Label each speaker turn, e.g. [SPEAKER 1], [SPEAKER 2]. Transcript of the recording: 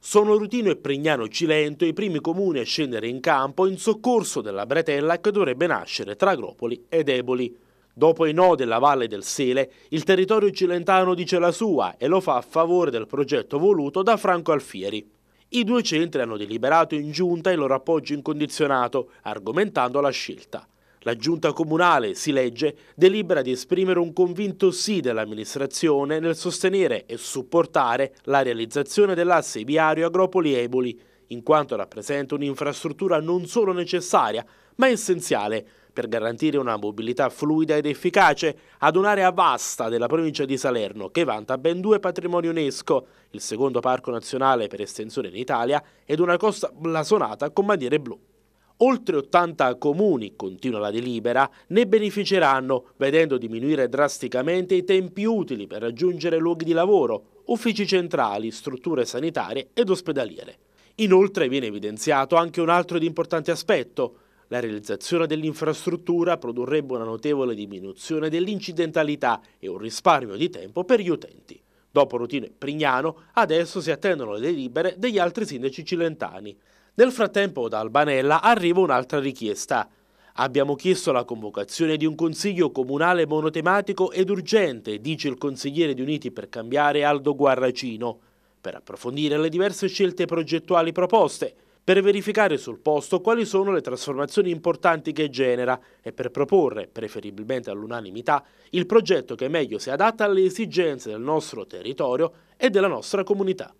[SPEAKER 1] Sono Rutino e Prignano Cilento i primi comuni a scendere in campo in soccorso della bretella che dovrebbe nascere tra Agropoli e Deboli. Dopo i no della Valle del Sele, il territorio cilentano dice la sua e lo fa a favore del progetto voluto da Franco Alfieri. I due centri hanno deliberato in giunta il loro appoggio incondizionato, argomentando la scelta. La giunta comunale, si legge, delibera di esprimere un convinto sì dell'amministrazione nel sostenere e supportare la realizzazione dell'asse viario Agropoli-Eboli, in quanto rappresenta un'infrastruttura non solo necessaria, ma essenziale per garantire una mobilità fluida ed efficace ad un'area vasta della provincia di Salerno che vanta ben due patrimoni UNESCO, il secondo parco nazionale per estensione in Italia ed una costa blasonata con bandiere blu. Oltre 80 comuni, continua la delibera, ne beneficeranno, vedendo diminuire drasticamente i tempi utili per raggiungere luoghi di lavoro, uffici centrali, strutture sanitarie ed ospedaliere. Inoltre viene evidenziato anche un altro ed importante aspetto. La realizzazione dell'infrastruttura produrrebbe una notevole diminuzione dell'incidentalità e un risparmio di tempo per gli utenti. Dopo Rotino e Prignano, adesso si attendono le delibere degli altri sindaci cilentani. Nel frattempo da Albanella arriva un'altra richiesta. Abbiamo chiesto la convocazione di un consiglio comunale monotematico ed urgente, dice il consigliere di Uniti per Cambiare Aldo Guarracino, per approfondire le diverse scelte progettuali proposte, per verificare sul posto quali sono le trasformazioni importanti che genera e per proporre, preferibilmente all'unanimità, il progetto che meglio si adatta alle esigenze del nostro territorio e della nostra comunità.